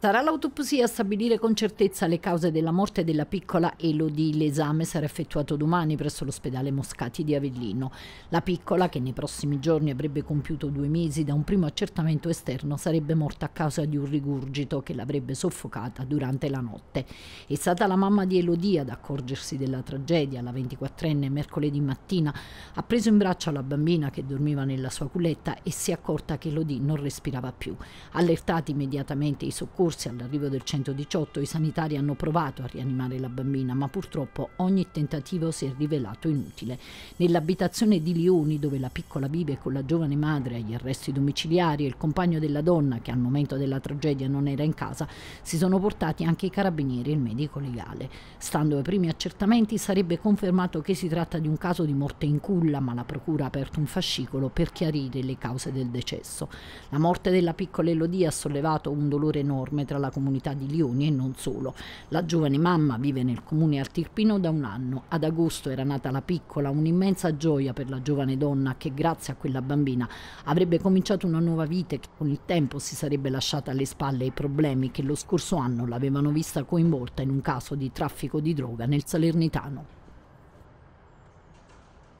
Sarà l'autopsia a stabilire con certezza le cause della morte della piccola Elodie. L'esame sarà effettuato domani presso l'ospedale Moscati di Avellino. La piccola, che nei prossimi giorni avrebbe compiuto due mesi da un primo accertamento esterno, sarebbe morta a causa di un rigurgito che l'avrebbe soffocata durante la notte. È stata la mamma di Elodie ad accorgersi della tragedia. La 24enne mercoledì mattina ha preso in braccio la bambina che dormiva nella sua culetta e si è accorta che Elodie non respirava più. Allertati immediatamente i soccorsi, scorsi, all'arrivo del 118, i sanitari hanno provato a rianimare la bambina, ma purtroppo ogni tentativo si è rivelato inutile. Nell'abitazione di Lioni, dove la piccola vive con la giovane madre agli arresti domiciliari e il compagno della donna, che al momento della tragedia non era in casa, si sono portati anche i carabinieri e il medico legale. Stando ai primi accertamenti, sarebbe confermato che si tratta di un caso di morte in culla, ma la procura ha aperto un fascicolo per chiarire le cause del decesso. La morte della piccola Elodie ha sollevato un dolore enorme enorme tra la comunità di Lioni e non solo. La giovane mamma vive nel comune Artirpino da un anno. Ad agosto era nata la piccola, un'immensa gioia per la giovane donna che grazie a quella bambina avrebbe cominciato una nuova vita e che con il tempo si sarebbe lasciata alle spalle i problemi che lo scorso anno l'avevano vista coinvolta in un caso di traffico di droga nel Salernitano.